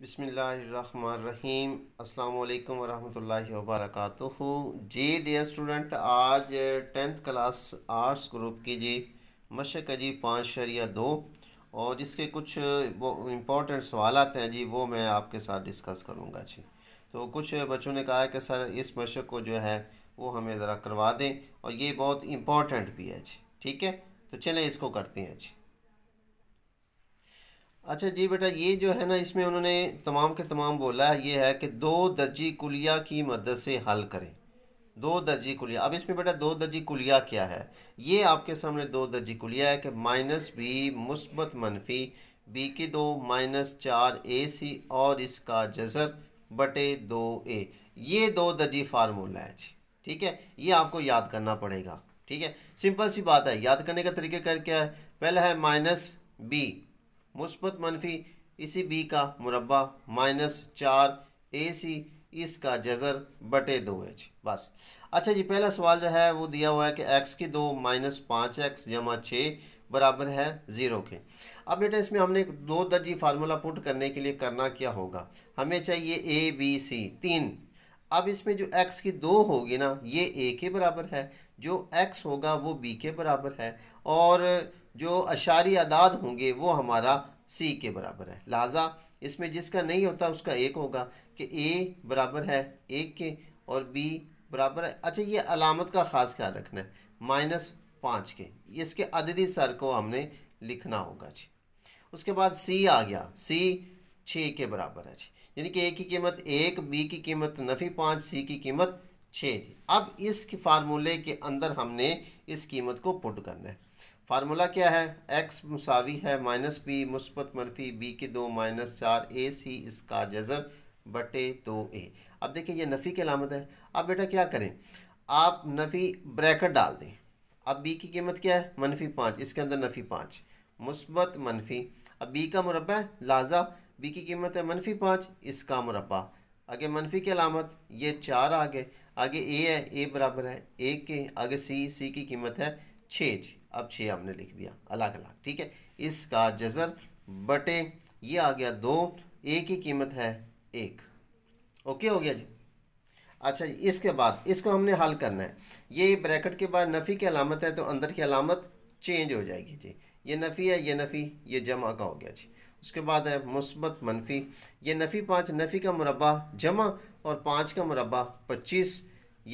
बिसमीम अल्लाम वरहमल वबरक जी डियर स्टूडेंट आज टेंथ क्लास आर्ट्स ग्रुप की जी मशक जी पाँच शरिया दो और जिसके कुछ वो इम्पोर्टेंट सवाल हैं जी वो मैं आपके साथ डिस्कस करूँगा जी तो कुछ बच्चों ने कहा है कि सर इस मशक को जो है वो हमें ज़रा करवा दें और ये बहुत इम्पोर्टेंट भी है जी ठीक है तो चलें इसको करते हैं जी अच्छा जी बेटा ये जो है ना इसमें उन्होंने तमाम के तमाम बोला है ये है कि दो दर्जी कुलिया की मदद से हल करें दो दर्जी कुलिया अब इसमें बेटा दो दर्जी कुलिया क्या है ये आपके सामने दो दर्जी कुलिया है कि माइनस बी मुस्बत मनफी बी की दो माइनस चार ए सी और इसका जजर बटे दो ए ये दो दर्जी फार्मूला है जी ठीक है ये आपको याद करना पड़ेगा ठीक है सिंपल सी बात है याद करने का तरीका कर क्या है पहला है माइनस बी मुस्बत मनफी इसी बी का मुरबा माइनस चार ए सी इसका जजर बटे दो एच बस अच्छा जी पहला सवाल जो है वो दिया हुआ है कि एक्स की दो माइनस पाँच एक्स जमा छः बराबर है ज़ीरो के अब बेटा इसमें हमने दो दर्जी फार्मूला पुट करने के लिए करना क्या होगा हमें चाहिए ए बी सी तीन अब इसमें जो x की दो होगी ना ये a के बराबर है जो x होगा वो b के बराबर है और जो अशारी आदाद होंगे वो हमारा c के बराबर है लिहाजा इसमें जिसका नहीं होता उसका एक होगा कि a बराबर है एक के और b बराबर है अच्छा ये अलामत का ख़ास ख्याल रखना है माइनस पाँच के इसके अददी सर को हमने लिखना होगा जी उसके बाद c आ गया c छः के बराबर है जी यानी कि ए की कीमत एक बी की कीमत नफ़ी पाँच सी की कीमत छः अब इस फार्मूले के अंदर हमने इस कीमत को पुट करना है फार्मूला क्या है एक्स मुसावी है माइनस बी मुस्बत मनफी बी के दो माइनस चार ए सी इसका जजर बटे दो ए अब देखिए ये नफ़ी की अलामत है अब बेटा क्या करें आप नफ़ी ब्रैकेट डाल दें अब बी की कीमत क्या है मनफी पाँच इसके अंदर नफ़ी पाँच मुस्बत मनफी अब बी का मुरबा है बी की कीमत है मनफी पाँच इसका मुरबा आगे मनफी की अलामत ये चार आगे आगे ए है ए बराबर है एक के आगे सी सी की कीमत है छः जी अब छः हमने लिख दिया अलग अलग ठीक है इसका जजर बटे ये आ गया दो ए की कीमत है एक ओके हो गया जी अच्छा इसके बाद इसको हमने हल करना है ये ब्रैकेट के बाद नफ़ी की अलामत है तो अंदर की अलामत चेंज हो जाएगी जी ये नफ़ी है ये नफ़ी ये जमा का हो गया जी उसके बाद है मुस्बत मनफी ये नफ़ी पाँच नफ़ी का मुरबा जमा और पाँच का मुरबा पच्चीस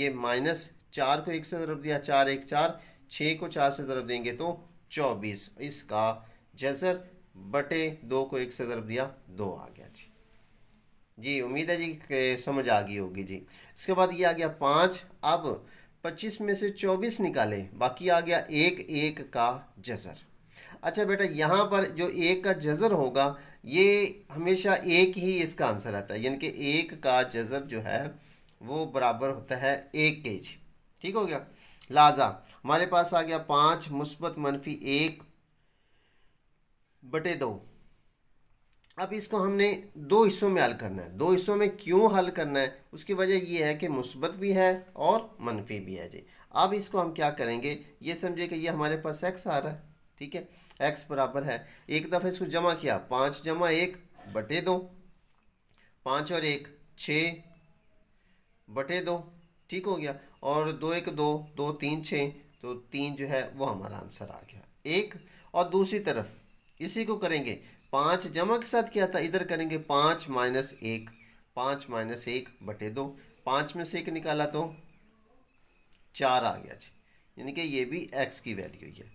ये माइनस चार को एक से तरफ दिया चार एक चार छः को चार से तरफ देंगे तो चौबीस इसका जजर बटे दो को एक से तरफ दिया दो आ गया जी जी उम्मीद है जी समझ आ गई होगी जी इसके बाद ये आ गया पाँच अब पच्चीस में से चौबीस निकाले बाकी आ गया एक एक का जजर अच्छा बेटा यहाँ पर जो एक का जज़र होगा ये हमेशा एक ही इसका आंसर आता है यानी कि एक का जज़र जो है वो बराबर होता है एक के जी ठीक हो गया लाजा हमारे पास आ गया पाँच मुस्बत मनफी एक बटे दो अब इसको हमने दो हिस्सों में हल करना है दो हिस्सों में क्यों हल करना है उसकी वजह यह है कि मुस्बत भी है और मनफी भी है जी अब इसको हम क्या करेंगे ये समझिए कि ये हमारे पास एक्स आ रहा है ठीक है एक्स बराबर है एक दफ़े इसको जमा किया पाँच जमा एक बटे दो पाँच और एक छः बटे दो ठीक हो गया और दो एक दो दो तीन छः तो तीन जो है वो हमारा आंसर आ गया एक और दूसरी तरफ इसी को करेंगे पाँच जमा के साथ क्या था इधर करेंगे पाँच माइनस एक पाँच माइनस एक बटे दो पाँच में से एक निकाला तो चार आ गया जी यानी कि ये भी एक्स की वैल्यू है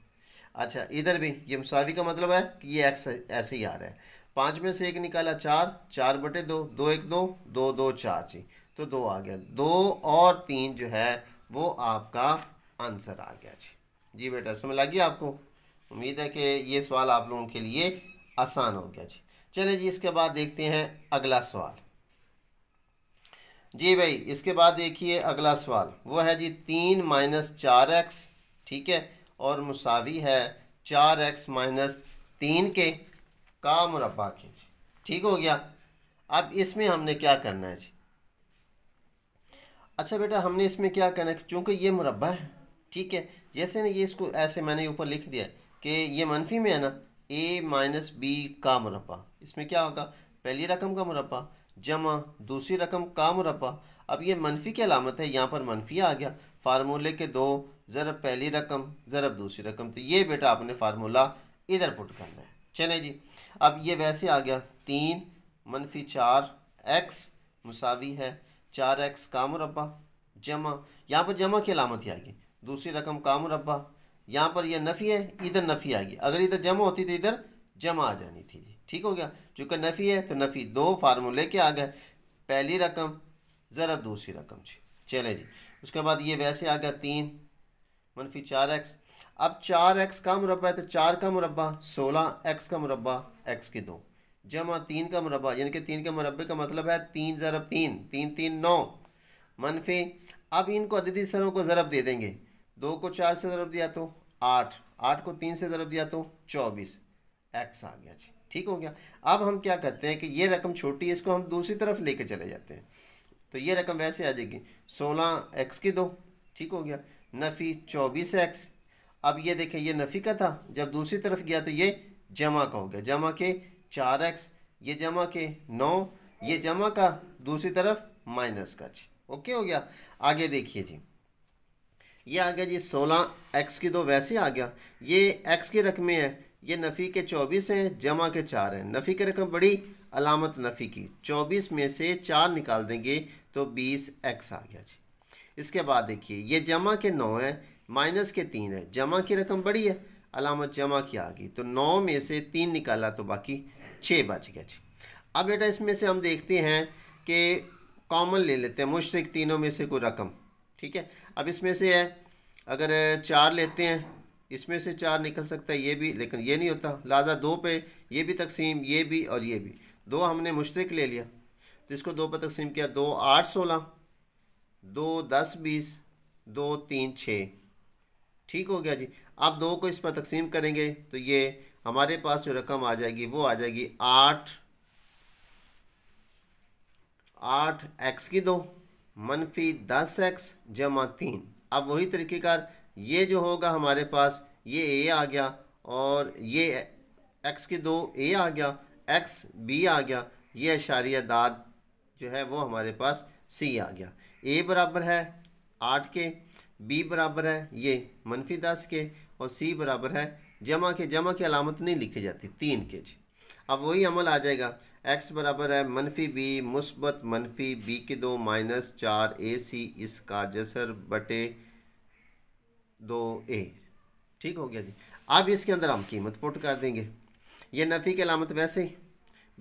अच्छा इधर भी ये मुसावी का मतलब है कि ये एक्स ऐसे ही आ रहा है पाँच में से एक निकाला चार चार बटे दो दो एक दो दो दो चार जी तो दो आ गया दो और तीन जो है वो आपका आंसर आ गया जी जी बेटा समझ लगी आपको उम्मीद है कि ये सवाल आप लोगों के लिए आसान हो गया जी चले जी इसके बाद देखते हैं अगला सवाल जी भाई इसके बाद देखिए अगला सवाल वो है जी तीन माइनस चार एक्स ठीक है और मुसावी है चार एक्स माइनस तीन के का मुरबा के जी ठीक हो गया अब इसमें हमने क्या करना है जी अच्छा बेटा हमने इसमें क्या करना है चूँकि ये मुरबा है ठीक है जैसे ना ये इसको ऐसे मैंने ऊपर लिख दिया कि ये मनफी में है ना ए माइनस बी का मुरबा इसमें क्या होगा पहली रकम का मुरबा जमा दूसरी रकम का मुरबा अब ये मनफी की अलामत है यहाँ पर मनफी आ गया फार्मूले के दो ज़रब पहली रकम ज़रब दूसरी रकम तो ये बेटा आपने फार्मूला इधर पुट करना है चले जी अब ये वैसे आ गया तीन मनफी चार एक्स मुसावी है चार एक्स का मुरबा जमा यहाँ पर जमा की अलामत ही आ गई दूसरी रकम का मुरबा यहाँ पर यह नफ़ी है इधर नफ़ी आ गई अगर इधर जमा होती तो इधर जमा आ जानी थी ठीक हो गया चूँकि नफ़ी है तो नफ़ी दो फार्मूले के आ गए पहली रकम ज़रा दूसरी रकम जी चले जी उसके बाद ये वैसे आ गया तीन मनफी चार एक्स अब चार एक्स का मुरबा है तो चार का मुरबा सोलह एक्स का मुरबा एक्स के दो जमा तीन का मुरबा यानी कि तीन के मुरबे का मतलब है तीन ज़रब तीन तीन तीन नौ मनफी अब इनको अदिति सरों को ज़रब दे देंगे दो को चार से ज़रब दिया तो आठ आठ को तीन से ज़रब दिया तो चौबीस एक्स आ गया जी ठीक हो गया अब हम क्या करते हैं कि ये रकम छोटी है इसको हम दूसरी तरफ लेके चले जाते हैं तो ये रकम वैसे आ जाएगी सोलह एक्स की दो ठीक हो गया नफ़ी चौबीस एक्स अब ये देखें ये नफ़ी का था जब दूसरी तरफ गया तो ये जमा का हो गया जमा के चार एक्स ये जमा के नौ ये जमा का दूसरी तरफ माइनस का जी ओके हो गया आगे देखिए जी ये आ गया जी सोलह एक्स की दो वैसे आ गया ये एक्स की रकमें हैं ये नफ़ी के चौबीस हैं जमा के चार हैं नफ़ी की रकम बड़ी अलामत नफ़ी की चौबीस में से चार निकाल देंगे तो बीस एक्स आ गया जी इसके बाद देखिए ये जमा के नौ हैं माइनस के तीन है जमा की रकम बड़ी है अलामत जमा की आ गई तो नौ में से तीन निकाला तो बाकी छः बच गया जी अब बेटा इसमें से हम देखते हैं कि कॉमन ले लेते हैं मुश्रक तीनों में से कोई रकम ठीक है अब इसमें से है अगर चार लेते हैं इसमें से चार निकल सकता है ये भी लेकिन ये नहीं होता लिहाजा दो पे ये भी तकसीम ये भी और ये भी दो हमने मुश्तरक ले लिया तो इसको दो पर तकसीम किया दो आठ सोलह दो दस बीस दो तीन छः ठीक हो गया जी आप दो को इस पर तकसीम करेंगे तो ये हमारे पास जो रकम आ जाएगी वो आ जाएगी आठ आठ एक्स की दो मनफी दस एक्स जमा तीन अब वही तरीक़ेकार ये जो होगा हमारे पास ये ए आ गया और ये एक्स के दो ए आ गया एक्स बी आ गया ये इशारिया दाद जो है वो हमारे पास सी आ गया ए बराबर है आठ के बी बराबर है ये मनफी दस के और सी बराबर है जमा के जमा की अलामत नहीं लिखी जाती तीन के जी अब वही अमल आ जाएगा एक्स बराबर है मनफी बी मुस्बत मनफी बी के दो माइनस चार ए सी इसका जसर बटे दो ए ठीक हो गया जी अब इसके अंदर हम कीमत पुट कर देंगे ये नफ़ी की अलामत वैसे ही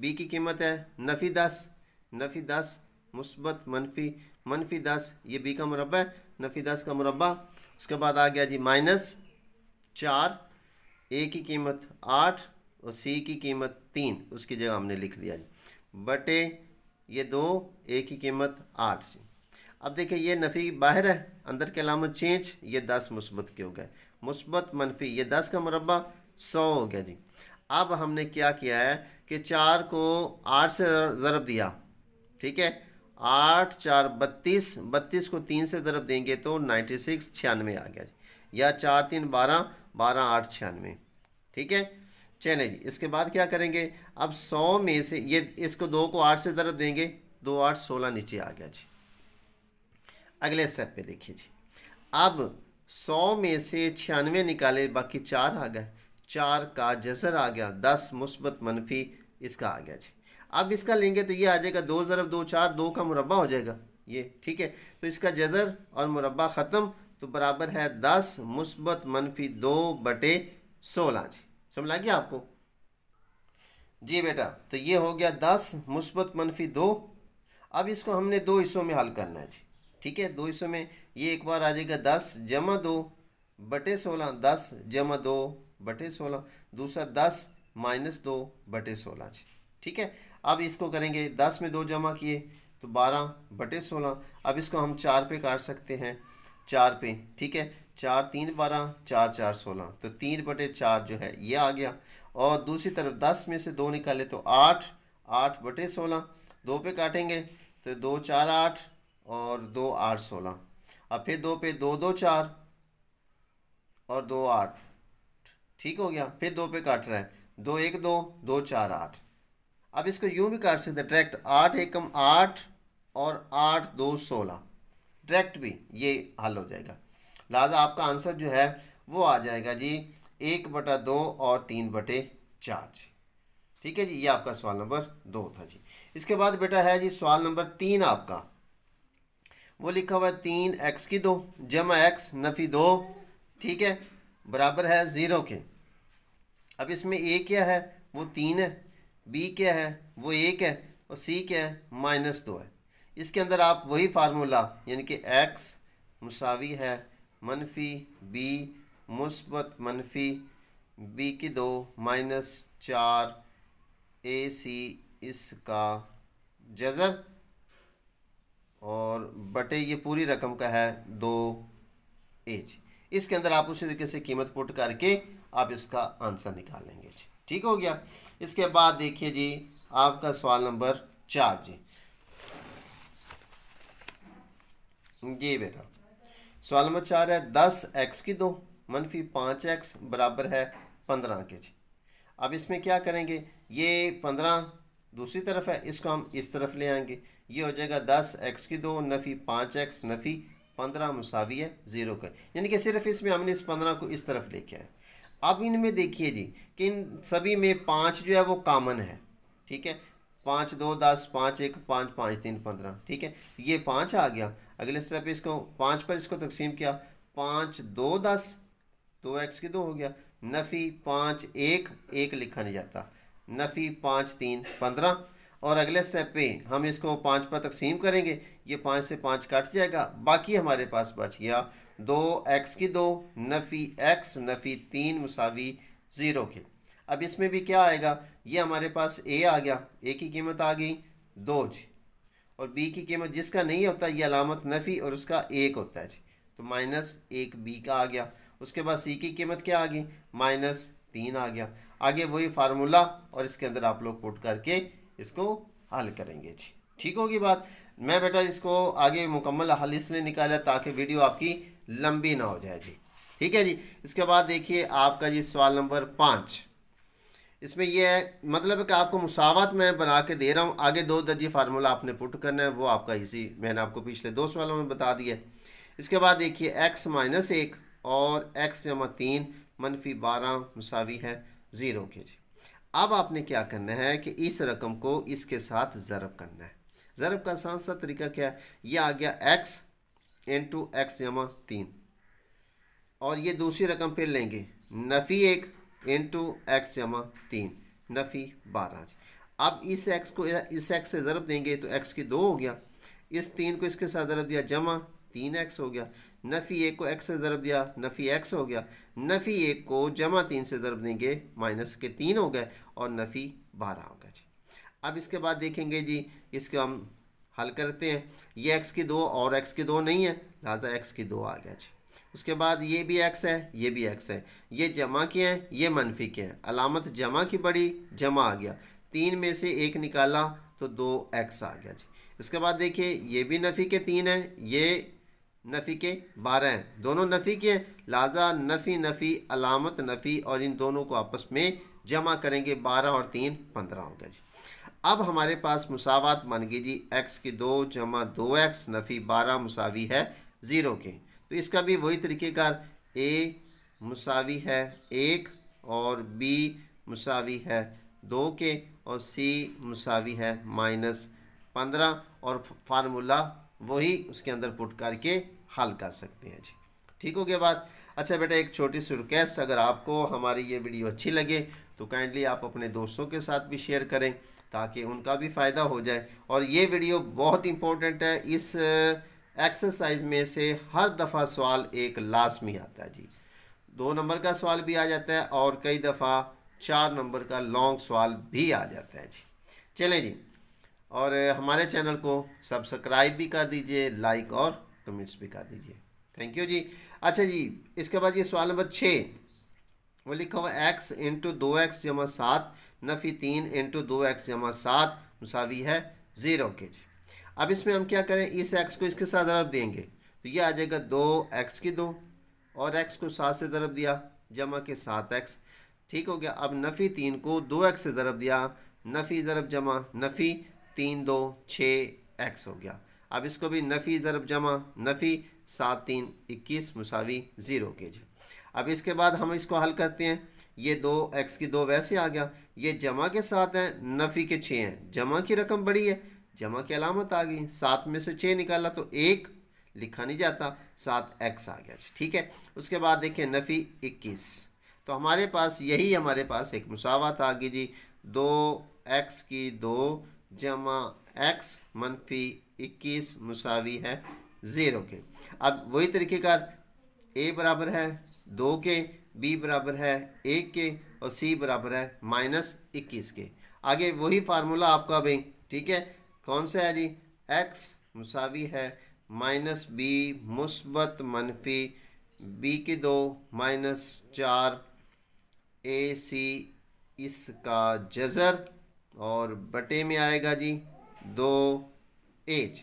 बी की कीमत है नफ़ी दस नफ़ी दस मुस्बत मनफी मनफी दस ये बी का मुरबा है नफ़ी दस का मुरबा उसके बाद आ गया जी माइनस चार ए की कीमत आठ और सी की कीमत तीन उसकी जगह हमने लिख दिया जी बटे ये दो ए की कीमत आठ जी अब देखिए ये नफ़ी बाहर है अंदर के अलामत चेंज ये दस मुस्बत के हो गए मुस्बत मनफी ये दस का मुरबा सौ हो गया जी अब हमने क्या किया है कि चार को आठ से ज़रब दिया ठीक है आठ चार बत्तीस बत्तीस को तीन से ज़रब देंगे तो नाइन्टी सिक्स छियानवे आ गया जी या चार तीन बारह बारह आठ छियानवे ठीक है चले जी इसके बाद क्या करेंगे अब सौ में से ये इसको दो को आठ से ज़रब देंगे दो आठ सोलह नीचे आ गया जी अगले स्टेप पे देखिए जी अब सौ में से छियानवे निकाले बाकी चार आ गए चार का जजर आ गया दस मुस्बत मनफी इसका आ गया जी अब इसका लेंगे तो ये आ जाएगा दो ज़रब दो चार दो का मुरबा हो जाएगा ये ठीक है तो इसका जजर और मुरबा ख़त्म तो बराबर है दस मुस्बत मनफी दो बटे सोलह जी समझ आ गया आपको जी बेटा तो ये हो गया दस मुस्बत मनफी दो अब इसको हमने दो हिस्सों में हल करना है जी ठीक है दो हिस्सों में ये एक बार आ जाएगा दस जमा दो बटे सोलह दस जमा दो बटे सोलह दूसरा दस माइनस दो बटे सोलह ठीक है अब इसको करेंगे दस में दो जमा किए तो बारह बटे सोलह अब इसको हम चार पे काट सकते हैं चार पे ठीक है चार तीन बारह चार चार सोलह तो तीन बटे चार जो है ये आ गया और दूसरी तरफ दस में से दो निकाले तो आठ आठ बटे सोलह दो पे काटेंगे तो दो चार आठ और दो आठ सोलह अब फिर दो पे दो दो चार और दो आठ ठीक हो गया फिर दो पे काट रहा है दो एक दो दो चार आठ अब इसको यूं भी काट सकते हैं डायरेक्ट आठ एकम आठ और आठ दो सोलह डायरेक्ट भी ये हल हो जाएगा लिहाजा आपका आंसर जो है वो आ जाएगा जी एक बटा दो और तीन बटे चार जी ठीक है जी ये आपका सवाल नंबर दो था जी इसके बाद बेटा है जी सवाल नंबर तीन आपका वो लिखा हुआ है तीन एक्स की दो जमा एक्स नफ़ी दो ठीक है बराबर है ज़ीरो के अब इसमें ए क्या है वो तीन है बी क्या है वो एक है और सी क्या है माइनस दो है इसके अंदर आप वही फार्मूला यानी कि एक्स मुसावी है मनफी बी मुस्बत मनफी बी की दो माइनस चार ए सी इसका जज़र और बटे ये पूरी रकम का है दो एच इसके अंदर आप उसी तरीके से कीमत पुट करके आप इसका आंसर निकाल लेंगे जी ठीक हो गया इसके बाद देखिए जी आपका सवाल नंबर चार जी ये बेटा सवाल नंबर चार है दस एक्स की दो मनफी पाँच एक्स बराबर है पंद्रह के जी अब इसमें क्या करेंगे ये पंद्रह दूसरी तरफ है इसको हम इस तरफ ले आएंगे ये हो जाएगा दस एक्स की दो नफ़ी पाँच एक्स नफ़ी पंद्रह मुसावी है ज़ीरो का यानी कि सिर्फ इसमें हमने इस पंद्रह को इस तरफ लेके आए अब इनमें देखिए जी कि इन सभी में पाँच जो है वो कामन है ठीक है पाँच दो दस पाँच एक पाँच पाँच तीन पंद्रह ठीक है ये पाँच आ गया अगले स्टेप इसको पाँच पर इसको तकसीम किया पाँच दो दस दो एक्स की दो हो गया नफ़ी पाँच एक एक लिखा नहीं जाता नफ़ी पाँच तीन पंद्रह और अगले स्टेप पे हम इसको पाँच पर तकसीम करेंगे ये पाँच से पाँच कट जाएगा बाकी हमारे पास बच गया दो एक्स की दो नफ़ी एक्स नफ़ी तीन मसावी ज़ीरो के अब इसमें भी क्या आएगा ये हमारे पास ए आ गया ए की कीमत आ गई दो जी और बी की कीमत जिसका नहीं होता ये अलामत नफ़ी और उसका एक होता है जी तो माइनस एक बी का आ गया उसके बाद सी की कीमत क्या आ गई माइनस तीन आ गया आगे वही फार्मूला और इसके अंदर आप लोग पुट करके इसको हल करेंगे जी ठीक होगी बात मैं बेटा इसको आगे मुकम्मल हल इसलिए निकाला ताकि वीडियो आपकी लंबी ना हो जाए जी ठीक है जी इसके बाद देखिए आपका जी सवाल नंबर पाँच इसमें यह है मतलब कि आपको मुसावत में बना के दे रहा हूँ आगे दो दर्जी फार्मूला आपने पुट करना है वो आपका इसी मैंने आपको पिछले दो सवालों में बता दिया इसके बाद देखिए एक्स माइनस एक और एक्स जमा तीन मनफी बारह मसावी है ज़ीरो के जी अब आपने क्या करना है कि इस रकम को इसके साथ ज़रब करना है ज़रब का आसान सा तरीका क्या है ये आ गया एक्स इन टू एक्स जमा तीन और ये दूसरी रकम फिर लेंगे नफ़ी एक इन टू एक्स जमा तीन नफ़ी बारह अब इस एक्स को इस एक्स से ज़रब देंगे तो एक्स की दो हो गया इस तीन को इसके साथ ज़रब दिया जमा तीन एक्स हो गया नफ़ी एक को एक्स से ज़रब दिया नफ़ी एक्स हो गया नफ़ी एक को जमा तीन से ज़रब देंगे माइनस के तीन हो गए और नफ़ी बारह हो गया जी अब इसके बाद देखेंगे जी इसको हम हल करते हैं ये एक्स की दो और एक्स की दो नहीं है लिहाजा एक्स की दो आ गया जी उसके बाद ये भी एक्स है ये भी एक्स है ये जमा के हैं ये मनफी के हैं अलामत जमा की बड़ी जमा आ गया तीन में से एक निकाला तो दो एक्स आ गया जी इसके बाद देखिए ये भी नफ़ी के तीन है ये नफ़ी के बारह हैं दोनों नफ़ी के हैं लाजा नफ़ी नफ़ी अलामत नफ़ी और इन दोनों को आपस में जमा करेंगे बारह और तीन पंद्रह होगा जी अब हमारे पास मुसावत मान जी एक्स की दो जमा दो एक्स नफ़ी बारह मुसावी है ज़ीरो के तो इसका भी वही तरीक़ेकार ए मुसावी है एक और बी मुसावी है दो के और सी मुसावी है माइनस पंद्रह और फार्मूला वही उसके अंदर पुट करके हल कर सकते हैं जी ठीक हो गया बात अच्छा बेटा एक छोटी सी रिक्वेस्ट अगर आपको हमारी ये वीडियो अच्छी लगे तो काइंडली आप अपने दोस्तों के साथ भी शेयर करें ताकि उनका भी फ़ायदा हो जाए और ये वीडियो बहुत इंपॉर्टेंट है इस एक्सरसाइज में से हर दफ़ा सवाल एक लाजमी आता है जी दो नंबर का सवाल भी आ जाता है और कई दफ़ा चार नंबर का लॉन्ग सवाल भी आ जाता है जी चलें जी और हमारे चैनल को सब्सक्राइब भी कर दीजिए लाइक और कमेंट्स भी कर दीजिए थैंक यू जी अच्छा जी इसके बाद ये सवाल नंबर छः वो लिखा हुआ एक्स इंटू दो एक्स जमा सात नफ़ी तीन इंटू दो एक्स जमा सात मुसावी है ज़ीरो के जी अब इसमें हम क्या करें इस एक्स को इसके साथ दरब देंगे तो ये आ जाएगा दो एक्स की दो और एक्स को सात से दरब दिया जमा के सात एक्स ठीक हो गया अब नफ़ी तीन को दो एक्स से दरब दिया नफ़ी ज़रब जमा नफ़ी तीन दो छः एक्स हो गया अब इसको भी नफ़ी ज़रब जमा नफ़ी सात तीन इक्कीस मुसावी ज़ीरो के जी अब इसके बाद हम इसको हल करते हैं ये दो एक्स की दो वैसे आ गया ये जमा के साथ हैं नफ़ी के छः हैं जमा की रकम बड़ी है जमा की अलामत आ गई सात में से छः निकाला तो एक लिखा नहीं जाता सात एक्स आ गया ठीक है उसके बाद देखिए नफ़ी इक्कीस तो हमारे पास यही हमारे पास एक मुसावत आ गई जी दो एक्स की दो जमा एक्स मनफी इक्कीस मुसावी है ज़ीरो के अब वही तरीक़ेकार ए बराबर है दो के बी बराबर है एक के और सी बराबर है माइनस इक्कीस के आगे वही फार्मूला आपका भाई ठीक है कौन सा है जी एक्स मुसावी है माइनस बी मुस्बत मनफी बी के दो माइनस चार ए सी इसका जज़र और बटे में आएगा जी दो एच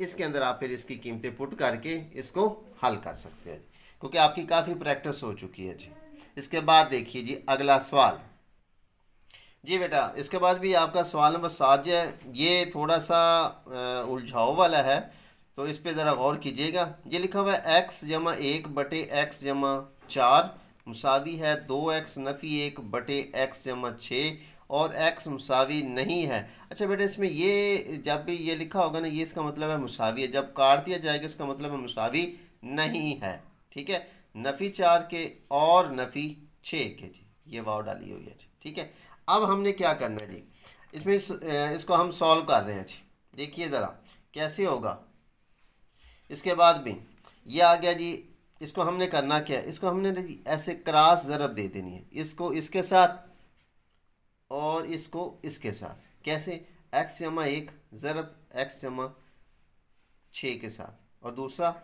इसके अंदर आप फिर इसकी कीमतें पुट करके इसको हल कर सकते हैं क्योंकि आपकी काफ़ी प्रैक्टिस हो चुकी है जी इसके बाद देखिए जी अगला सवाल जी बेटा इसके बाद भी आपका सवाल नंबर सात जो है ये थोड़ा सा उलझाओ वाला है तो इस पर ज़रा गौर कीजिएगा ये लिखा हुआ है एक्स जमा एक बटे एक्स जमा चार मुसावी है दो एक्स नफ़ी एक बटे एक्स जमा छः और एक्स मुसावी नहीं है अच्छा बेटा इसमें ये जब भी ये लिखा होगा ना ये इसका मतलब है मुसावी है जब काट दिया जाएगा इसका मतलब है मुसावी नहीं है ठीक है नफ़ी चार के और नफ़ी छः के जी ये वाव डाली हुई है जी ठीक है अब हमने क्या करना है जी इसमें इस, इसको हम सॉल्व कर रहे हैं जी देखिए ज़रा कैसे होगा इसके बाद भी ये आ गया जी इसको हमने करना क्या है इसको हमने ऐसे क्रास ज़रब दे देनी है इसको इसके साथ और इसको इसके साथ कैसे एक्स जमा एक ज़रब एक्स जमा छः के साथ और दूसरा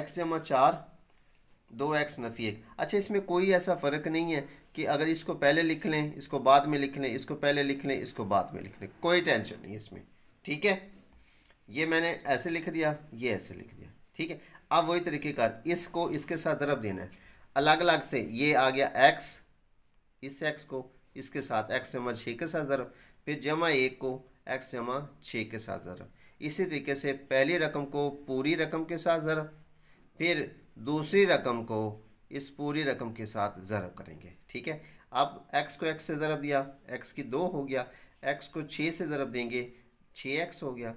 एक्स जमा चार दो एक्स नफ़ी एक अच्छा इसमें कोई ऐसा फ़र्क नहीं है कि अगर इसको पहले लिख लें इसको बाद में लिख लें इसको पहले लिख लें इसको बाद में लिख लें कोई टेंशन नहीं इसमें ठीक है ये मैंने ऐसे लिख दिया ये ऐसे लिख दिया ठीक है अब वही तरीक़ेकार इसको इसके साथ दरब देना है अलग अलग से ये आ गया एक्स इस एक्स को इसके साथ एक्स जमा छः के साथ ज़रब फिर जमा एक को एक्स जमा छः के साथ ज़रब इसी तरीके से पहली रकम को पूरी रकम के साथ ज़रब फिर दूसरी रकम को इस पूरी रकम के साथ ज़रब करेंगे ठीक है अब एक्स को एक्स से ज़रब दिया एक्स की दो हो गया एक्स को छः से ज़रब देंगे छः एक्स हो गया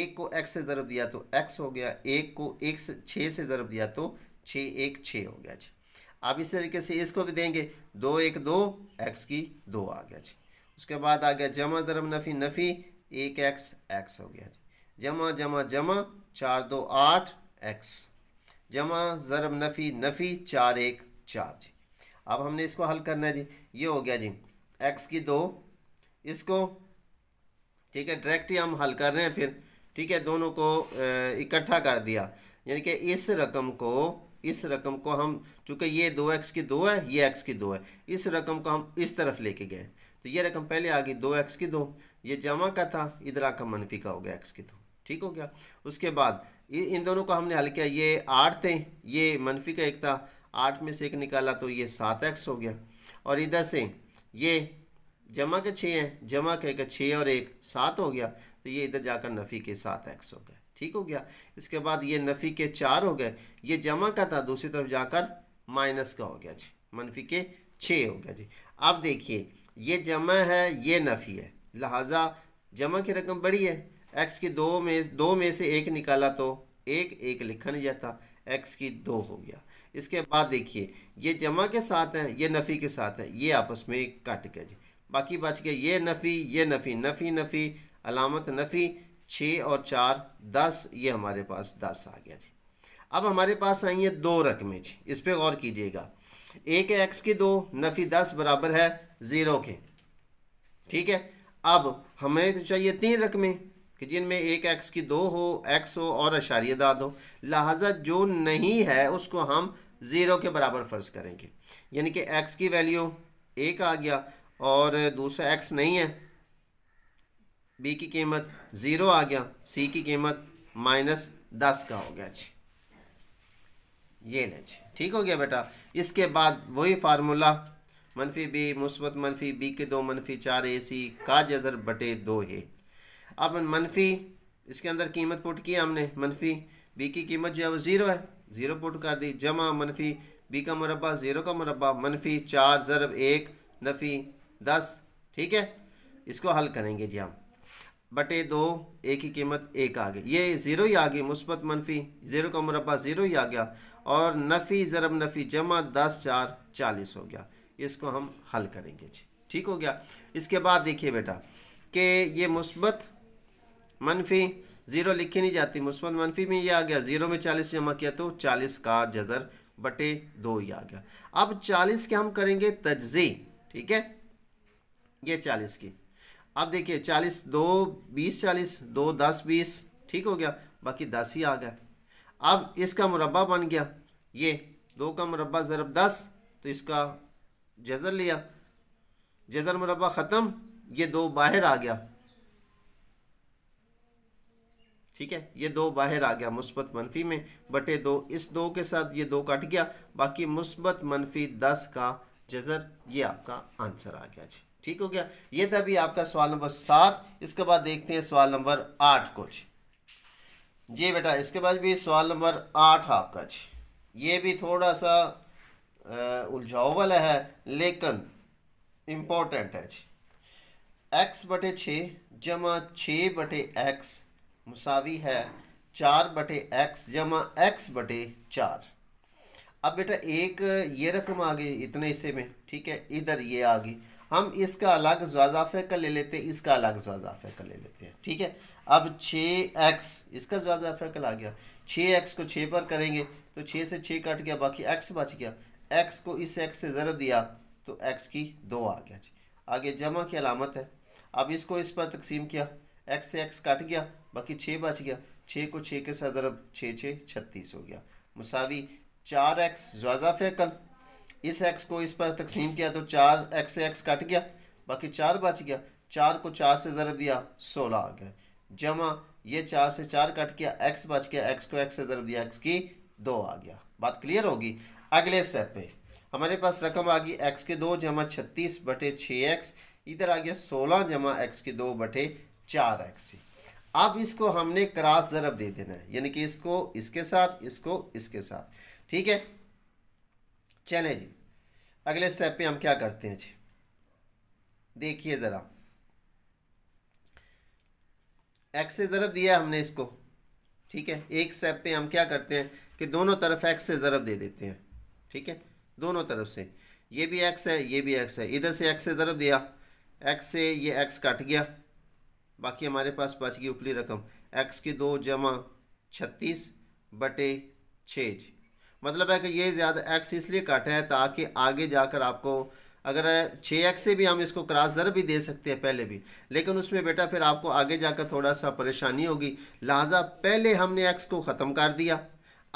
एक को एक्स से ज़रब दिया तो एक्स हो गया एक को एक से छः से ज़रब दिया तो छः एक छः हो गया आप इस तरीके से इसको भी देंगे दो एक दो एक्स की दो आ गया जी उसके बाद आ गया जमा दरम नफ़ी नफ़ी एक एक्स एक्स हो गया जी जमा जमा जमा चार दो आठ एक्स जमा ज़रब नफ़ी नफ़ी चार एक चार जी अब हमने इसको हल करना है जी ये हो गया जी एक्स की दो इसको ठीक है डायरेक्ट ही हम हल कर रहे हैं फिर ठीक है दोनों को इकट्ठा कर दिया यानी कि इस रकम को इस रकम को हम चूँकि ये दो एक्स की दो है ये एक्स की दो है इस रकम को हम इस तरफ लेके गए तो ये रकम पहले आ गई दो एक्स की दो ये जमा का था इधर आकर मनफी का हो गया एक्स की दो ठीक हो गया उसके बाद इन दोनों को हमने हल किया ये आठ थे ये मनफी का एक था आठ में से एक निकाला तो ये सात एक्स हो गया और इधर से ये जमा के छः हैं जमा के एक छः और एक सात हो गया तो ये इधर जाकर नफ़ी के सात एक्स हो गया ठीक हो गया इसके बाद ये नफ़ी के चार हो गए ये जमा का था दूसरी तरफ जाकर माइनस का हो गया जी मनफी के छः हो गया जी अब देखिए ये जमा है ये नफ़ी है लिहाजा जमा की रकम बड़ी है एक्स की दो में दो में से एक निकाला तो एक एक लिखा नहीं जाता एक्स की दो हो गया इसके बाद देखिए ये जमा के साथ है ये नफ़ी के साथ है ये आपस में कट गया जी बाकी बच गया ये नफ़ी ये नफ़ी नफ़ी नफ़ी अलामत नफ़ी छः और चार दस ये हमारे पास दस आ गया जी अब हमारे पास आई है दो रकमें जी इस पर गौर कीजिएगा एक है एक्स की दो नफ़ी दस बराबर है ज़ीरो के ठीक है अब हमें तो चाहिए तीन रकमें कि जिनमें एक एक्स की दो हो एक्स हो और अशारिया दाद हो लिहाजा जो नहीं है उसको हम ज़ीरो के बराबर फ़र्ज़ करेंगे यानी कि एक्स की वैल्यू एक आ गया और दूसरा एक्स नहीं है बी की कीमत ज़ीरो आ गया सी की कीमत माइनस दस का हो गया जी ये लें जी ठीक हो गया बेटा इसके बाद वही फार्मूला मनफी बी मुस्बत मनफी बी के दो मनफी चार ए सी का जदर बटे दो है अब मनफी इसके अंदर कीमत पुट की हमने मनफी बी की कीमत जो है वो ज़ीरो है ज़ीरो पुट कर दी जमा मनफी बी का मुरबा ज़ीरो का मुरबा मनफी चार ज़रब एक नफ़ी दस ठीक है इसको हल करेंगे जी हम बटे दो ए की कीमत एक आ गई ये ज़ीरो ही आ गई मुस्बत मनफी ज़ीरो का मुरबा ज़ीरो ही आ गया और नफ़ी ज़रब नफ़ी जमा दस चार चालीस हो गया इसको हम हल करेंगे जी ठीक हो गया इसके बाद देखिए बेटा कि ये मुस्बत मनफी ज़ीरो लिखी नहीं जाती मुस्बत मनफी में ये आ गया ज़ीरो में चालीस जमा किया तो चालीस का जदर बटे दो ही आ गया अब चालीस के हम करेंगे तजी ठीक है ये चालीस की अब देखिए चालीस दो बीस चालीस दो दस बीस ठीक हो गया बाकी दस ही आ गया अब इसका मुरबा बन गया ये दो का मुरबा ज़रब दस तो इसका जज़र लिया जज़र मुरबा ख़त्म ये दो बाहर आ गया ठीक है ये दो बाहर आ गया मुस्बत मनफी में बटे दो इस दो के साथ ये दो कट गया बाकी मुस्बत मनफी दस का जज़र ये आपका आंसर आ गया जी ठीक हो गया ये था अभी आपका सवाल नंबर सात इसके बाद देखते हैं सवाल नंबर आठ को जी जी बेटा इसके बाद भी सवाल नंबर आठ आपका जी ये भी थोड़ा सा उलझाओ वाला है लेकिन इम्पोर्टेंट है जी एक्स बटे छ जमा छ बटे एक्स मुसावी है चार बटे एक्स जमा एक्स बटे चार अब बेटा एक ये रकम आ गई इतने हिस्से में ठीक है इधर ये आ गई हम इसका अलग जुआजाफे का ले लेते हैं इसका अलग जुआजाफे का ले लेते हैं ठीक है अब छ एक्स इसका जुआजाफे कल आ गया छः एक्स को छः पर करेंगे तो छः से छः कट गया बाकी एक्स बच गया एक्स को इस एक्स से ज़रब दिया तो एक्स की दो आ गया आगे जमा की अलामत है अब इसको इस पर तकसीम किया एक्स से एक्स कट गया बाकी छः बच गया छः को छः के साथ ज़रब छः छः छत्तीस हो गया मुसावी चार एक्स जुआजाफे कल इस एक्स को इस पर तकसीम किया तो चार एक्स से एक्स कट गया बाकी चार बच गया चार को चार से ज़रब दिया सोलह आ गया जमा ये चार से चार कट गया एक्स बच गया एक्स को एक्स से ज़रब दिया एक्स की दो आ गया बात क्लियर होगी अगले स्टेप पे हमारे पास रकम आ गई एक्स के दो जमा छत्तीस बटे छः एक्स इधर आ गया सोलह जमा एक्स के दो बटे चार एक्स अब इसको हमने क्रास ज़रब दे देना है यानी कि इसको इसके साथ इसको इसके साथ ठीक है चले जी अगले स्टेप में हम क्या करते हैं जी देखिए ज़रा एक्स से ज़रब दिया हमने इसको ठीक है एक स्टेप पे हम क्या करते हैं कि दोनों तरफ एक्स से ज़रब दे देते हैं ठीक है दोनों तरफ से ये भी एक्स है ये भी एक्स है इधर से एक्स से ज़रब दिया एक्स से ये एक्स कट गया बाकी हमारे पास बच गई उपली रकम एक्स की दो जमा छत्तीस बटे छः मतलब है कि ये ज़्यादा एक्स इसलिए कट है ताकि आगे जाकर आपको अगर छः एक्स से भी हम इसको क्रॉस दर भी दे सकते हैं पहले भी लेकिन उसमें बेटा फिर आपको आगे जाकर थोड़ा सा परेशानी होगी लिहाजा पहले हमने एक्स को ख़त्म कर दिया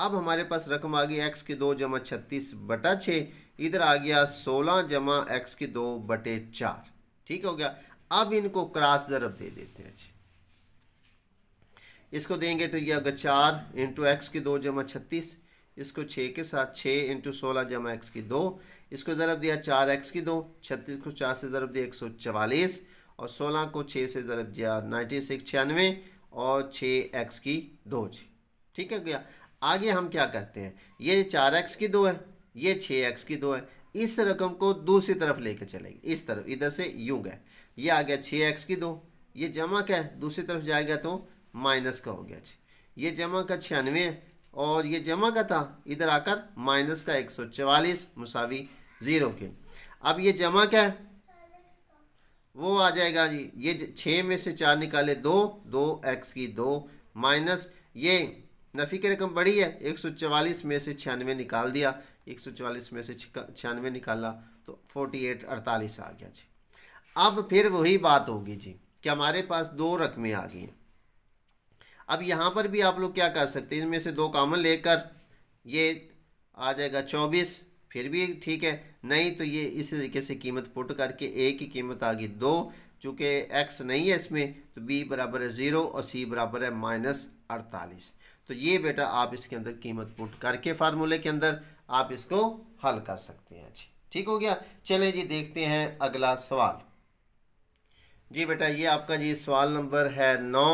अब हमारे पास रकम आ गई एक्स की दो जमा छत्तीस बटा छः इधर आ गया सोलह जमा एक्स की दो बटे चार ठीक हो गया अब इनको क्रॉस ज़रब दे देते हैं जी इसको देंगे तो ये होगा चार इंटू एक्स की दो जमा छत्तीस इसको छः के साथ छः इंटू सोलह जमा एक्स की दो इसको ज़रब दिया चार एक्स की दो छत्तीस को चार से ज़रब दिया एक सौ चवालीस और सोलह को छः से ज़रब दिया नाइन्टी सिक्स छियानवे और छः एक्स की दो जी ठीक है भैया आगे हम क्या करते हैं ये चार एक्स की दो है ये छः एक्स की दो है इस रकम को दूसरी तरफ लेके चलेंगे इस तरफ इधर से यूँ गए ये आ गया छः एक्स की दो ये जमा क्या है दूसरी तरफ जाएगा तो माइनस का हो गया जी ये जमा का छियानवे है और ये जमा का था इधर आकर माइनस का एक सौ चवालीस मुसावी ज़ीरो के अब ये जमा क्या है वो आ जाएगा जी ये छः में से चार निकाले दो दो एक्स की दो माइनस ये नफ़ी की रकम बड़ी है एक सौ चवालीस में से छियानवे निकाल दिया एक सौ चवालीस में से छियानवे निकाला तो फोर्टी एट अड़तालीस आ गया जी अब फिर वही बात होगी जी कि हमारे पास दो रकमें आ गई हैं अब यहाँ पर भी आप लोग क्या कर सकते हैं इनमें से दो कामन लेकर ये आ जाएगा चौबीस फिर भी ठीक है नहीं तो ये इस तरीके से कीमत पुट करके ए की कीमत आ गई दो चूँकि एक्स नहीं है इसमें तो बी बराबर है ज़ीरो और सी बराबर है माइनस अड़तालीस तो ये बेटा आप इसके अंदर कीमत पुट करके फार्मूले के अंदर आप इसको हल कर सकते हैं जी ठीक हो गया चलें जी देखते हैं अगला सवाल जी बेटा ये आपका जी सवाल नंबर है नौ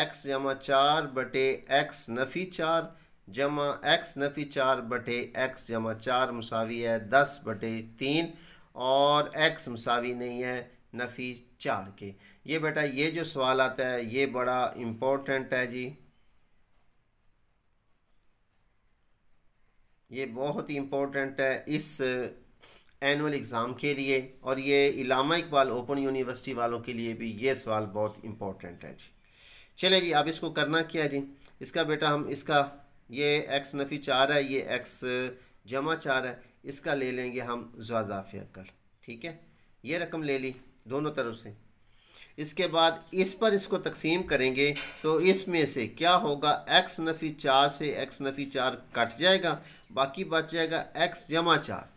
एक्स जमा चार बटे एक्स नफ़ी चार जमा एक्स नफ़ी चार बटे एक्स जमा चार मसावी है दस बटे तीन और एक्स मसावी नहीं है नफ़ी चार के ये बेटा ये जो सवाल आता है ये बड़ा इम्पोर्टेंट है जी ये बहुत ही इम्पोर्टेंट है इस एनुअल एग्ज़ाम के लिए और ये इलामा इकबाल ओपन यूनिवर्सिटी वालों के लिए भी ये सवाल बहुत इम्पोर्टेंट है जी चले जी अब इसको करना क्या जी इसका बेटा हम इसका ये एक्स नफ़ी चार है ये एक्स जमा चार है इसका ले लेंगे हम जुआजाफ़ अक्ल ठीक है ये रकम ले ली दोनों तरफ से इसके बाद इस पर इसको तकसीम करेंगे तो इसमें से क्या होगा एक्स नफ़ी चार से एक्स नफ़ी चार कट जाएगा बाकी बच जाएगा एक्स जमा चार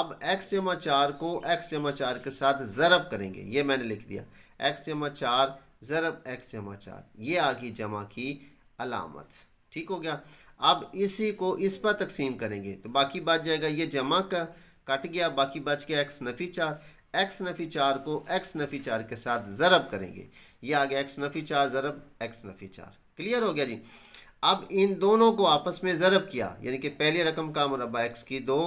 अब एक्स जमा चार को एक्स जमा चार के साथ ज़रब करेंगे ये मैंने लिख दिया एक्स जमा चार ज़रब एक्स जमा चार ये आ गई जमा की अलामत ठीक हो गया अब इसी को इस पर तकसीम करेंगे तो बाकी बच जाएगा ये जमा का कट गया बाकी बच गया एक्स नफ़ी चार एक्स नफ़ी चार को एक्स नफ़ी चार के साथ ज़रब करेंगे ये आ गया एक्स नफ़ी चार ज़रब एक्स नफ़ी चार क्लियर हो गया जी अब इन दोनों को आपस में ज़रब किया यानी कि पहली रकम का मुरबा एक्स की दो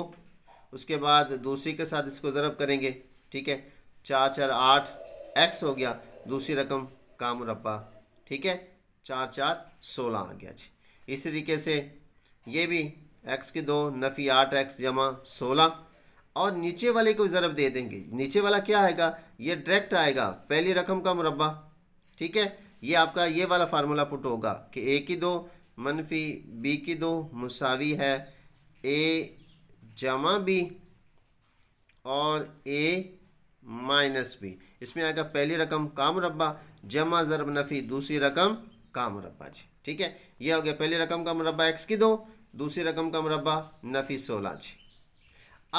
उसके बाद दूसरी के साथ इसको ज़रब करेंगे ठीक है चार चार आठ एक्स हो गया दूसरी रकम का मुरबा ठीक है चार चार सोलह आ गया जी इस तरीके से ये भी एक्स की दो नफ़ी आठ एक्स जमा सोलह और नीचे वाले को ज़रब दे देंगे नीचे वाला क्या आएगा ये डायरेक्ट आएगा पहली रकम का मुरबा ठीक है ये आपका ये वाला फार्मूला पुट होगा कि ए की दो मनफी बी की दो मुसावी है ए जमा बी और ए माइनस बी इसमें आएगा पहली रकम का मुरबा जमा ज़रब नफ़ी दूसरी रकम का मुरबा जी ठीक है यह हो गया पहली रकम का मुरबा एक्स की दो दूसरी रकम का मुरबा नफ़ी सोलह जी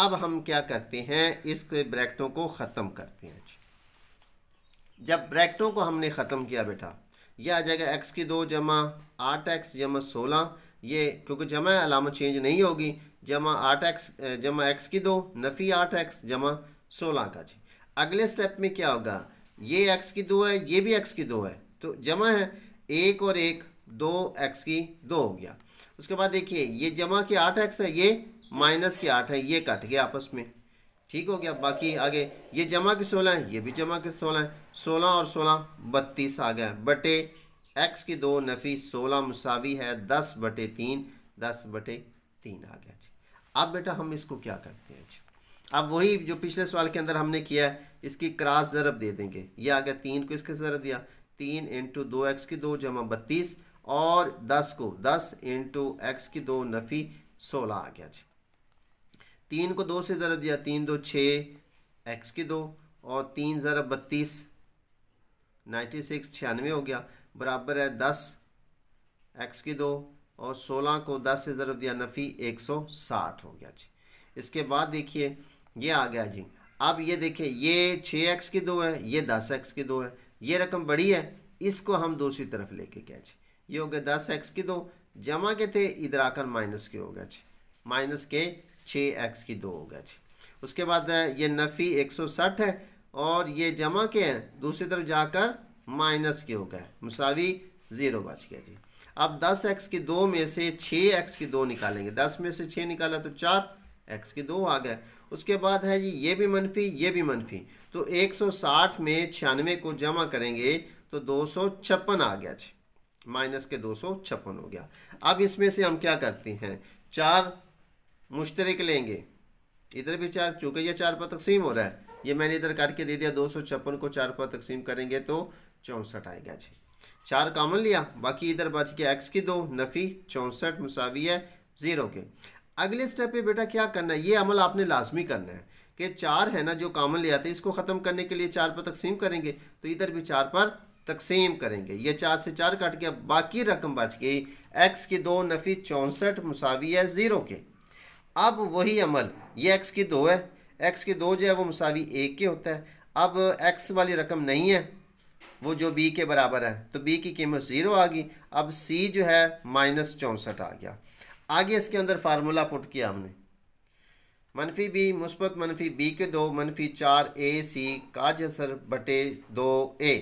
अब हम क्या करते हैं इस ब्रैकटों को ख़त्म करते हैं जी जब ब्रैकटों को हमने ख़त्म किया बेटा यह आ जाएगा एक्स की दो जमा आठ एक्स जमा सोलह ये क्योंकि जमा अलामत चेंज नहीं होगी जमा आठ एक्स जमा एक्स की दो नफ़ी आठ एक्स जमा सोलह का जी अगले स्टेप में क्या होगा ये एक्स की दो है ये भी एक्स की दो है तो जमा है एक और एक दो एक्स की दो हो गया उसके बाद देखिए ये जमा के आठ एक्स है ये माइनस के आठ है ये कट गया आपस में ठीक हो गया बाकी आगे ये जमा के सोलह है ये भी जमा के सोलह है सोलह और सोलह बत्तीस आ गया बटे एक्स की दो नफ़ी सोलह मुसावी है दस बटे तीन दस बटे तीन आ गया जी अब बेटा हम इसको क्या करते हैं जी अब वही जो पिछले सवाल के अंदर हमने किया है इसकी क्रॉस ज़रब दे देंगे ये आ गया तीन को इसके ज़रब दिया तीन इंटू दो एक्स की दो जमा बत्तीस और दस को दस इंटू एक्स की दो नफ़ी सोलह आ गया जी तीन को दो से ज़रब दिया तीन दो छः एक्स की दो और तीन ज़रब बत्तीस नाइन्टी सिक्स छियानवे हो गया बराबर है दस एक्स की दो और सोलह को दस से ज़रब दिया नफ़ी एक सौ साठ हो गया जी इसके बाद देखिए ये आ गया जी अब ये देखिए ये छः एक्स की दो है ये दस एक्स की दो है ये रकम बड़ी है इसको हम दूसरी तरफ लेके गए जी ये हो गया दस एक्स की दो जमा के थे इधर आकर माइनस के हो गया जी माइनस के छः एक्स की दो हो गया जी उसके बाद ये नफ़ी एक सौ साठ है और ये जमा के हैं दूसरी तरफ जाकर माइनस के हो गए मुसावी ज़ीरो बच गया जी अब दस एक्स की दो में से छः एक्स की दो निकालेंगे दस में से छः निकाला तो चार एक्स की दो आ गए उसके बाद है जी ये भी मनफी ये भी मनफी तो 160 में छियानवे को जमा करेंगे तो दो आ गया जी माइनस के दो हो गया अब इसमें से हम क्या करते हैं चार मुश्तरक लेंगे इधर भी चार चूँकि ये चार पर तकसीम हो रहा है ये मैंने इधर करके दे दिया दो सौ छप्पन को चार पर तकसीम करेंगे तो चौंसठ आएगा जी चार कामन लिया बाकी इधर बच गया एक्स की दो नफ़ी चौंसठ मुसावी है ज़ीरो के अगले स्टेप पे बेटा क्या करना है ये अमल आपने लाजमी करना है कि चार है ना जो कामन ले आते हैं इसको ख़त्म करने के लिए चार पर तकसीम करेंगे तो इधर भी चार पर तकसीम करेंगे ये चार से चार काट के बाकी रकम बच गई एक्स की दो नफ़ी चौंसठ मुसावी है ज़ीरो के अब वही अमल ये एक्स की दो है एक्स की दो जो है वो मुसावी एक के होता है अब एक्स वाली रकम नहीं है वो जो बी के बराबर है तो बी की कीमत ज़ीरो आ गई अब सी जो है माइनस चौंसठ आ गया आगे इसके अंदर फार्मूला पुट किया हमने मनफी बी मुस्बत मनफी बी के दो मनफी चार ए सी काज असर बटे दो ए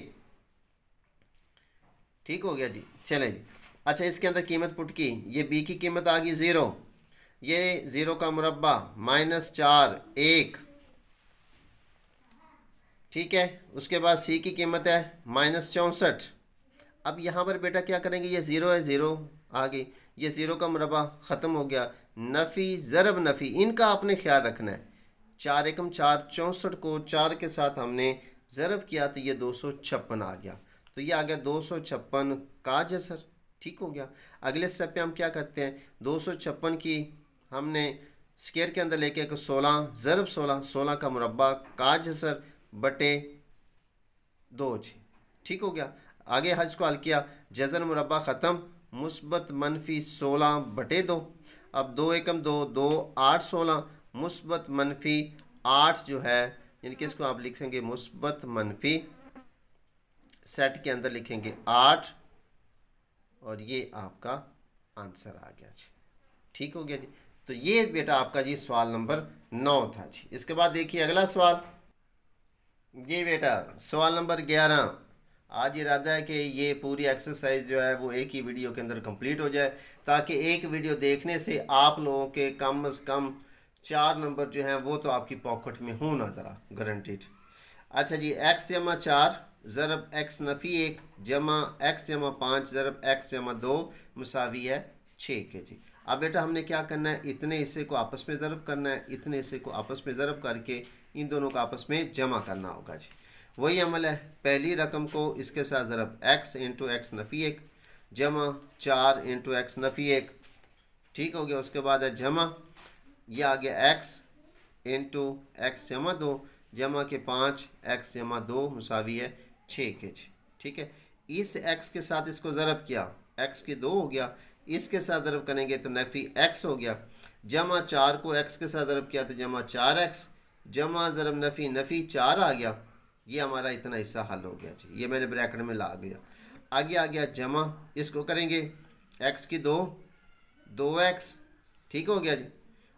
ठीक हो गया जी चले जी अच्छा इसके अंदर कीमत पुट की ये बी की कीमत आ गई ज़ीरो ये ज़ीरो का मुरबा माइनस चार एक ठीक है उसके बाद सी की कीमत है माइनस चौंसठ अब यहाँ पर बेटा क्या करेंगे ये ज़ीरो है ज़ीरो आ गई ये ज़ीरो का मरबा ख़त्म हो गया नफ़ी ज़रब नफ़ी इनका आपने ख्याल रखना है चार एकम चार चौंसठ को चार के साथ हमने ज़रब किया तो ये दो सौ छप्पन आ गया तो ये आ गया दो सौ छप्पन का जसर ठीक हो गया अगले स्टेप पे हम क्या करते हैं दो सौ छप्पन की हमने स्केयर के अंदर लेके एक सोलह ज़रब सोलह सोलह का मुरबा का जसर बटे दो ठीक हो गया आगे हज को हल किया जजर मुरबा ख़त्म मुस्बत मनफी सोलह बटे दो अब दो एकम दो दो आठ सोलह मुस्बत मनफी आठ जो है यानी कि इसको आप लिखेंगे मुस्बत मनफी सेट के अंदर लिखेंगे आठ और ये आपका आंसर आ गया जी ठीक हो गया जी तो ये बेटा आपका जी सवाल नंबर नौ था जी इसके बाद देखिए अगला सवाल ये बेटा सवाल नंबर ग्यारह आज इरादा है कि ये पूरी एक्सरसाइज जो है वो एक ही वीडियो के अंदर कंप्लीट हो जाए ताकि एक वीडियो देखने से आप लोगों के कम अज़ कम चार नंबर जो हैं वो तो आपकी पॉकेट में हो ना ज़रा गारंटीड अच्छा जी एक्स जमा चार ज़रब एक्स नफ़ी एक जमा एक्स जमा पाँच ज़रब एक्स जमा दो मसावी है छः के जी अब बेटा हमने क्या करना है इतने हिस्से को आपस में ज़रब करना है इतने हिस्से को आपस में ज़रब करके इन दोनों को आपस में जमा करना होगा जी वही अमल है पहली रकम को इसके साथ ज़रब एक्स इंटू एक्स नफ़ी एक जमा चार इंटू एक्स नफ़ी एक ठीक हो गया उसके बाद है जमा ये आ गया एक्स इंटू एक्स जमा दो जमा के पाँच एक्स जमा दो मुसावी है छः के छः ठीक है इस एक्स के साथ इसको ज़रब किया एक्स के दो हो गया इसके साथ ज़रब करेंगे तो नफ़ी एक्स हो गया जमा चार को एक्स के साथ ज़रब किया तो जमा चार एक्स जमा ज़रब नफ़ी नफ़ी चार आ गया ये हमारा इतना हिस्सा हल हो गया जी ये मैंने ब्रैकेट में ला गया आगे आ गया जमा इसको करेंगे एक्स की दो दो एक्स ठीक हो गया जी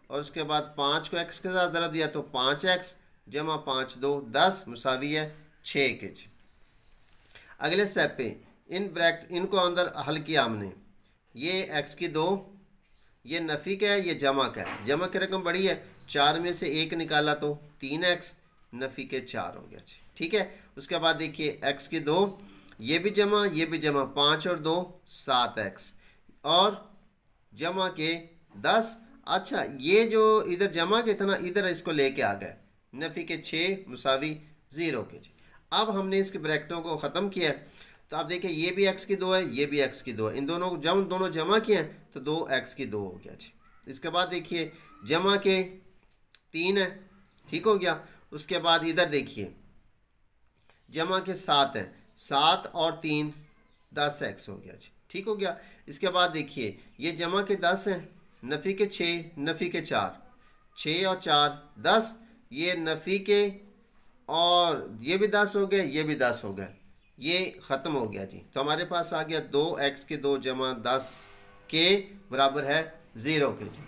और उसके बाद पाँच को एक्स के साथ दर्द दिया तो पाँच एक्स जमा पाँच दो दस मुसावी है छः के जी अगले स्टेप पे इन ब्रैकेट इनको अंदर हल किया हमने ये एक्स की दो ये नफ़ी का है ये जमा का है जमा की रकम बड़ी है चार में से एक निकाला तो तीन एक्स नफ़ी के चार हो गया जी ठीक है उसके बाद देखिए एक्स की दो ये भी जमा ये भी जमा पाँच और दो सात एक्स और जमा के दस अच्छा ये जो इधर जमा के था ना इधर इसको लेके आ गए नफ़ी के छः मुसावी ज़ीरो के जी अब हमने इसके ब्रैकेटों को ख़त्म किया तो आप देखिए ये भी एक्स की दो है ये भी एक्स की दो है इन दोनों को जब दोनों जमा किए तो दो एक्स की दो हो गया जी इसके बाद देखिए जमा के तीन है ठीक हो गया उसके बाद इधर देखिए जमा के सात हैं सात और तीन दस एक्स हो गया जी ठीक हो गया इसके बाद देखिए ये जमा के दस हैं नफ़ी के छः नफ़ी के चार छः और चार दस ये नफ़ी के और ये भी दस हो गए ये भी दस हो गए ये ख़त्म हो गया जी तो हमारे पास आ गया दो एक्स के दो जमा दस के बराबर है ज़ीरो के जी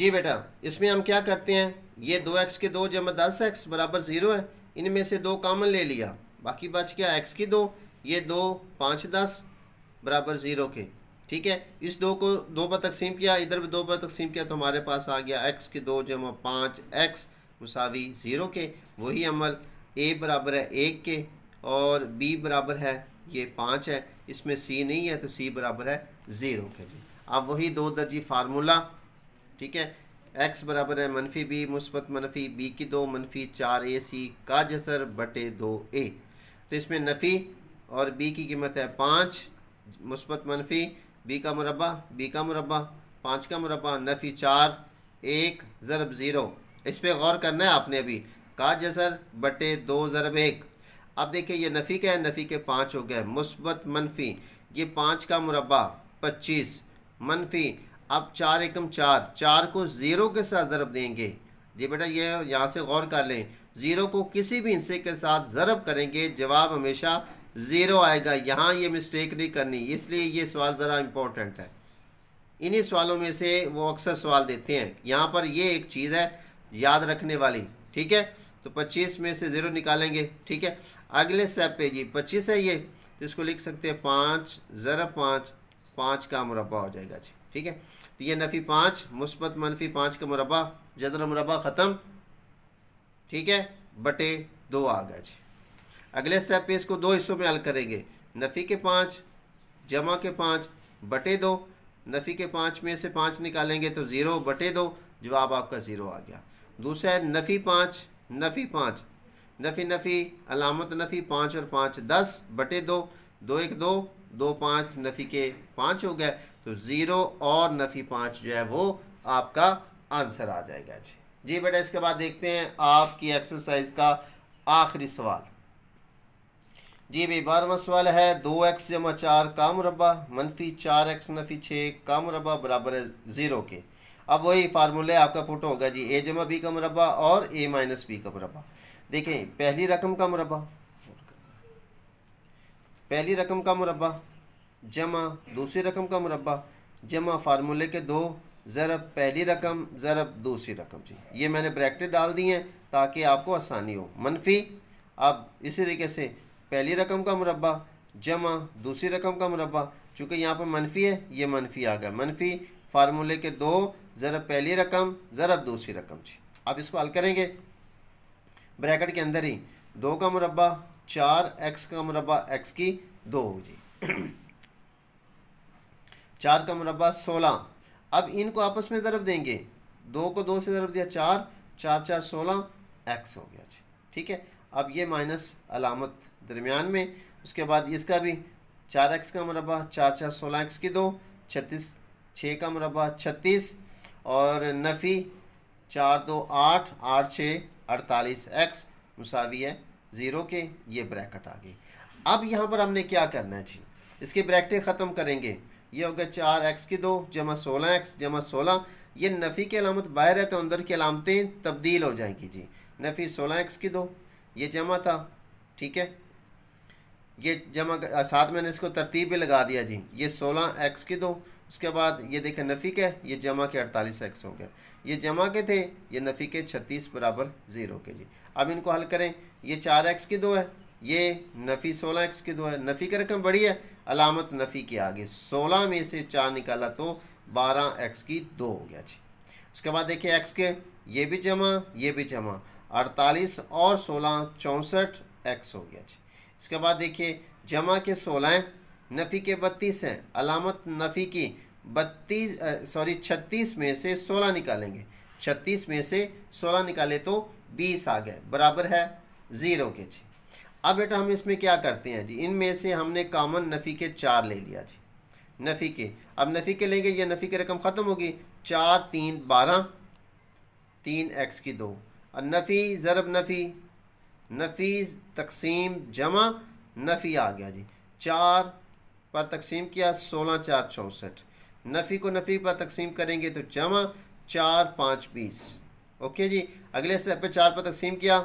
जी बेटा इसमें हम क्या करते हैं ये दो एक्स के दो जमा दस एक्स बराबर ज़ीरो है इनमें से दो कॉमन ले लिया बाकी बच गया एक्स की दो ये दो पाँच दस बराबर ज़ीरो के ठीक है इस दो को दो पर तकसीम किया इधर भी दो पर तकसीम किया तो हमारे पास आ गया एक्स के दो जमा पाँच एक्स मुसावी ज़ीरो के वही अमल ए बराबर है एक के और बी बराबर है ये पाँच है इसमें सी नहीं है तो सी बराबर है ज़ीरो के जी अब वही दो दर्जी फार्मूला ठीक है एक्स बराबर है मनफी बी मुस्बत मनफी बी की दो मनफी चार ए सी का जसर बटे दो ए तो इसमें नफ़ी और बी की कीमत है पाँच मुस्बत मनफी बी का मुरबा बी का मुरबा पाँच का मुरबा नफ़ी चार एक ज़रब ज़ीरो इस पर गौर करना है आपने अभी का जसर बटे दो ज़रब एक अब देखिए ये नफ़ी क्या है नफ़ी के पाँच हो गए मुस्बत मनफी ये पाँच का मुरबा पच्चीस मनफी अब चार एकम चार चार को ज़ीरो के साथ ज़रब देंगे जी बेटा ये यहाँ से गौर कर लें ज़ीरो को किसी भी हिस्से के साथ ज़रब करेंगे जवाब हमेशा ज़ीरो आएगा यहाँ ये मिस्टेक नहीं करनी इसलिए ये सवाल ज़रा इम्पोर्टेंट है इन्हीं सवालों में से वो अक्सर सवाल देते हैं यहाँ पर ये एक चीज़ है याद रखने वाली ठीक है तो पच्चीस में से ज़ीरो निकालेंगे ठीक है अगले स्टेप पे जी पच्चीस है ये तो इसको लिख सकते हैं पाँच ज़रा पाँच पाँच का मुरबा हो जाएगा जी ठीक है तो ये नफ़ी पाँच मुस्बत मनफी पाँच का मुरबा जदर मुरबा ख़त्म ठीक है बटे दो आ गए अगले स्टेप पे इसको दो हिस्सों में हल करेंगे नफ़ी के पाँच जमा के पाँच बटे दो नफ़ी के पाँच में से पाँच निकालेंगे तो ज़ीरो बटे दो जवाब आपका ज़ीरो आ गया दूसरा है नफ़ी पाँच नफ़ी पाँच नफ़ी नफ़ी अलामत नफ़ी पाँच और पाँच दस बटे दो दो एक दो दो पाँच नफ़ी के पाँच हो गए तो ज़ीरो और नफ़ी पाँच जो है वो आपका आंसर आ जाएगा जी जी बेटा इसके बाद देखते हैं आपकी एक्सरसाइज का आखिरी सवाल जी भाई बारहवा सवाल है दो एक्स जमा चार का मुरबा मनफी चार एक्स नफ़ी छः का मुरबा बराबर है ज़ीरो के अब वही फार्मूला आपका फोटो होगा जी ए जमा बी का मुरबा और ए माइनस बी का मुरबा देखें पहली रकम का मुरबा पहली रकम का मुरबा जमा दूसरी रकम का मुरबा जमा फार्मूले के दो ज़रब पहली रकम ज़रब दूसरी रकम जी ये मैंने ब्रैकेट डाल दी हैं ताकि आपको आसानी हो मनफी अब इसी तरीके से पहली रकम का मुरबा जमा दूसरी रकम का मुरबा चूँकि यहाँ पर मनफी है ये मनफी आ गया मनफी फार्मूले के दो ज़रब पहली रकम ज़रब दूसरी रकम जी आप इसको हल करेंगे ब्रैकेट के अंदर ही दो का मुरबा चार एक्स का मुरबा एक्स की दो जी चार का मुरबा सोलह अब इनको आपस में ज़रब देंगे दो को दो से ज़रब दिया चार चार चार सोलह एक्स हो गया जी ठीक है अब ये माइनस अलामत दरमियान में उसके बाद इसका भी चार एक्स का मुरबा चार चार सोलह एक्स की दो छत्तीस छः का मुरबा छत्तीस और नफ़ी चार दो आठ आठ छः अड़तालीस एक्स मुसावी है ज़ीरो के ये ब्रैकेट आ गई अब यहाँ पर हमने क्या करना है जी इसके ब्रैकेटें ख़त्म करेंगे ये हो गया चार एक्स की दो जमा सोलह एक्स जमा सोलह ये नफ़ी की अलामत बाहर है तो अंदर की अलामतें तब्दील हो जाएंगी जी नफ़ी सोलह एक्स की दो ये जमा था ठीक है ये जमा साथ मैंने इसको तरतीब भी लगा दिया जी ये सोलह एक्स की दो उसके बाद ये देखें नफ़ी के ये जमा के अड़तालीस एक्स हो गए ये जमा के थे ये नफ़ी के छत्तीस बराबर ज़ीरो के जी अब इनको हल करें ये चार एक्स की दो है ये नफ़ी सोलह एक्स के दो है नफ़ी की रकम बड़ी है अलामत नफ़ी के आगे सोलह में से चार निकाला तो बारह एक्स की दो हो गया जी उसके बाद देखिए एक्स के ये भी जमा ये भी जमा अड़तालीस और सोलह चौंसठ एक्स हो गया जी इसके बाद देखिए जमा के सोलह हैं नफ़ी के बत्तीस हैं अलामत नफ़ी की बत्तीस सॉरी छत्तीस में से सोलह निकालेंगे छत्तीस में से सोलह निकाले तो बीस आ गए बराबर है ज़ीरो के जी अब बेटा हम इसमें क्या करते हैं जी इनमें से हमने कामन नफ़ी के चार ले लिया जी नफ़ी के अब नफ़ी के लेंगे ये नफ़ी की रकम ख़त्म होगी चार तीन बारह तीन एक्स की दो और नफ़ी ज़रब नफ़ी नफ़ी तकसीम जमा नफ़ी आ गया जी चार पर तकसीम किया सोलह चार चौंसठ नफ़ी को नफ़ी पर तकसीम करेंगे तो जमा चार पाँच बीस ओके जी अगले स्टेप पर चार पर तकसीम किया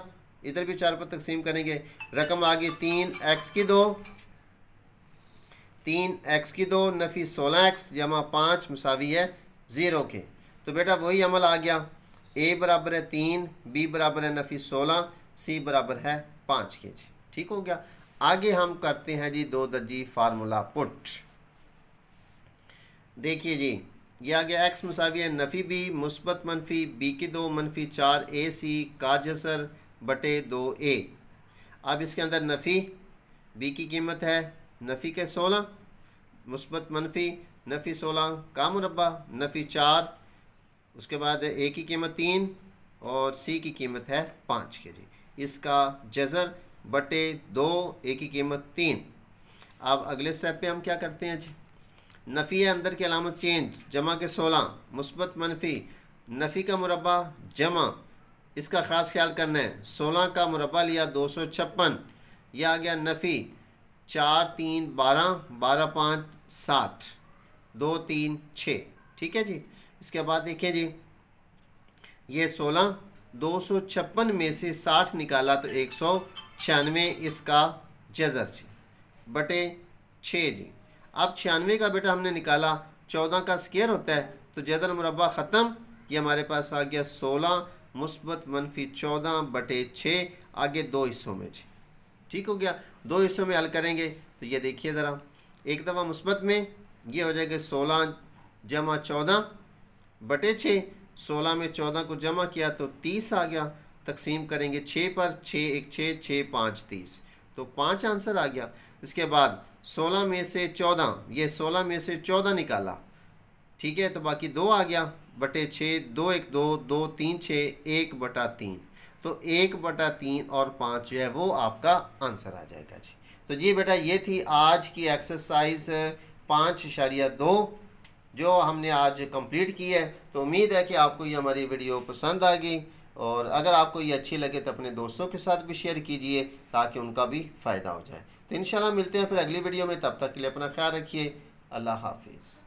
इधर भी चार पर तकसीम करेंगे रकम आ गई तीन एक्स की दो तीन एक्स की दो नफ़ी सोलह एक्स जमा पाँच मसावी है ज़ीरो के तो बेटा वही अमल आ गया ए बराबर है तीन बी बराबर है नफ़ी सोलह सी बराबर है पाँच के जी ठीक हो गया आगे हम करते हैं जी दो दर्जी फार्मूला पुट देखिए जी ये आ गया एक्स मसावी है नफ़ी बी मुस्बत मनफी बी की दो मनफी चार ए सी काजसर बटे दो ए अब इसके अंदर नफ़ी बी की कीमत है नफ़ी के सोलह मुस्बत मनफी नफ़ी सोलह का मुरबा नफ़ी चार उसके बाद ए की कीमत तीन और सी की कीमत है पाँच के जी इसका जज़र बटे दो ए की कीमत तीन अब अगले स्टेप पे हम क्या करते हैं जी नफ़ी है अंदर की अलामत चेंज जमा के सोलह मुस्बत मनफी नफ़ी का मुरबा जमा इसका ख़ास ख्याल करना है सोलह का मुरबा लिया दो सौ छप्पन यह आ गया नफ़ी चार तीन बारह बारह पाँच साठ दो तीन छः ठीक है जी इसके बाद देखिए जी ये सोलह दो सौ छप्पन में से साठ निकाला तो एक सौ छियानवे इसका जजर जी बटे छ जी अब छियानवे का बेटा हमने निकाला चौदह का स्केयर होता है तो जदर मुरबा ख़त्म ये हमारे पास आ गया सोलह मुस्बत मनफी चौदह बटे छः आगे दो हिस्सों में जी ठीक हो गया दो हिस्सों में हल करेंगे तो ये देखिए ज़रा एक दफ़ा मुस्बत में ये हो जाएगा सोलह जमा चौदह बटे छः सोलह में चौदह को जमा किया तो तीस आ गया तकसीम करेंगे छः पर छः एक छः छः पाँच तीस तो पाँच आंसर आ गया इसके बाद सोलह में से चौदह ये सोलह में से चौदह निकाला ठीक है तो बाकी दो आ गया बटे छः दो एक दो दो तीन छः एक बटा तीन तो एक बटा तीन और पाँच जो है वो आपका आंसर आ जाएगा जी तो जी बेटा ये थी आज की एक्सरसाइज पाँच इशारिया दो जो हमने आज कंप्लीट की है तो उम्मीद है कि आपको ये हमारी वीडियो पसंद आ गई और अगर आपको ये अच्छी लगे तो अपने दोस्तों के साथ भी शेयर कीजिए ताकि उनका भी फ़ायदा हो जाए तो इन मिलते हैं फिर अगली वीडियो में तब तक के लिए अपना ख्याल रखिए अल्लाह हाफिज़